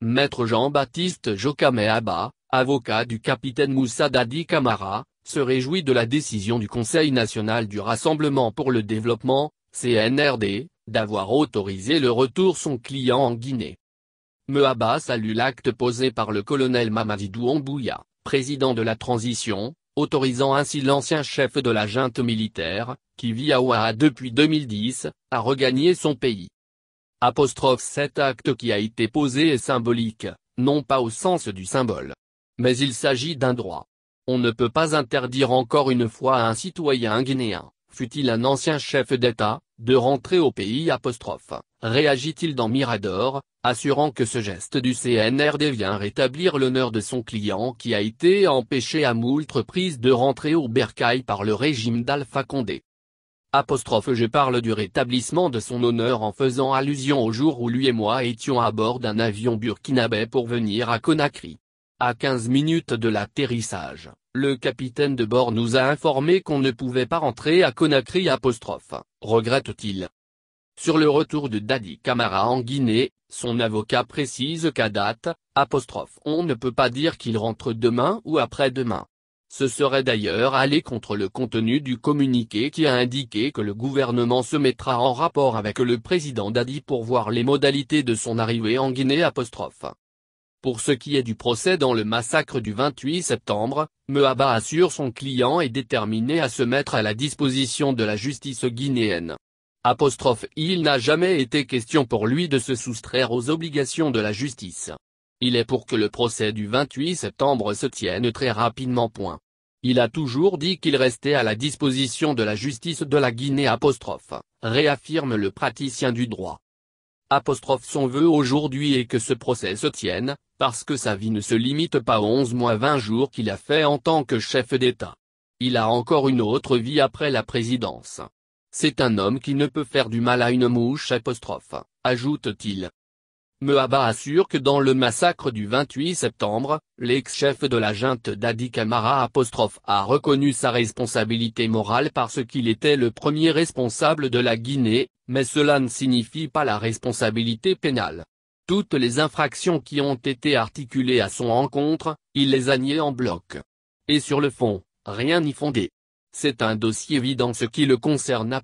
Maître Jean-Baptiste Jokame Abba, avocat du capitaine Moussa Dadi Kamara, se réjouit de la décision du Conseil national du Rassemblement pour le développement, CNRD, d'avoir autorisé le retour son client en Guinée. Meaba salue l'acte posé par le colonel Mamadou Ombouya, président de la transition, autorisant ainsi l'ancien chef de la junte militaire, qui vit à Ouaha depuis 2010, à regagner son pays. Apostrophe cet acte qui a été posé est symbolique, non pas au sens du symbole. Mais il s'agit d'un droit. On ne peut pas interdire encore une fois à un citoyen guinéen, fut-il un ancien chef d'État, de rentrer au pays apostrophe, réagit-il dans Mirador, assurant que ce geste du CNRD vient rétablir l'honneur de son client qui a été empêché à moult reprises de rentrer au bercail par le régime d'Alpha Condé. Apostrophe je parle du rétablissement de son honneur en faisant allusion au jour où lui et moi étions à bord d'un avion burkinabé pour venir à Conakry. À 15 minutes de l'atterrissage, le capitaine de bord nous a informé qu'on ne pouvait pas rentrer à Conakry apostrophe, regrette-t-il. Sur le retour de Daddy Camara en Guinée, son avocat précise qu'à date, apostrophe on ne peut pas dire qu'il rentre demain ou après-demain. Ce serait d'ailleurs aller contre le contenu du communiqué qui a indiqué que le gouvernement se mettra en rapport avec le président Dadi pour voir les modalités de son arrivée en Guinée Pour ce qui est du procès dans le massacre du 28 septembre, Mehaba assure son client est déterminé à se mettre à la disposition de la justice guinéenne. il n'a jamais été question pour lui de se soustraire aux obligations de la justice. Il est pour que le procès du 28 septembre se tienne très rapidement. Point. Il a toujours dit qu'il restait à la disposition de la justice de la Guinée apostrophe, réaffirme le praticien du droit. Apostrophe son vœu aujourd'hui est que ce procès se tienne, parce que sa vie ne se limite pas aux 11 mois 20 jours qu'il a fait en tant que chef d'État. Il a encore une autre vie après la présidence. C'est un homme qui ne peut faire du mal à une mouche apostrophe, ajoute-t-il. Mehaba assure que dans le massacre du 28 septembre, l'ex-chef de la junte d'Adi Kamara apostrophe a reconnu sa responsabilité morale parce qu'il était le premier responsable de la Guinée, mais cela ne signifie pas la responsabilité pénale. Toutes les infractions qui ont été articulées à son encontre, il les a niées en bloc. Et sur le fond, rien n'y fondé. C'est un dossier évident en ce qui le concerne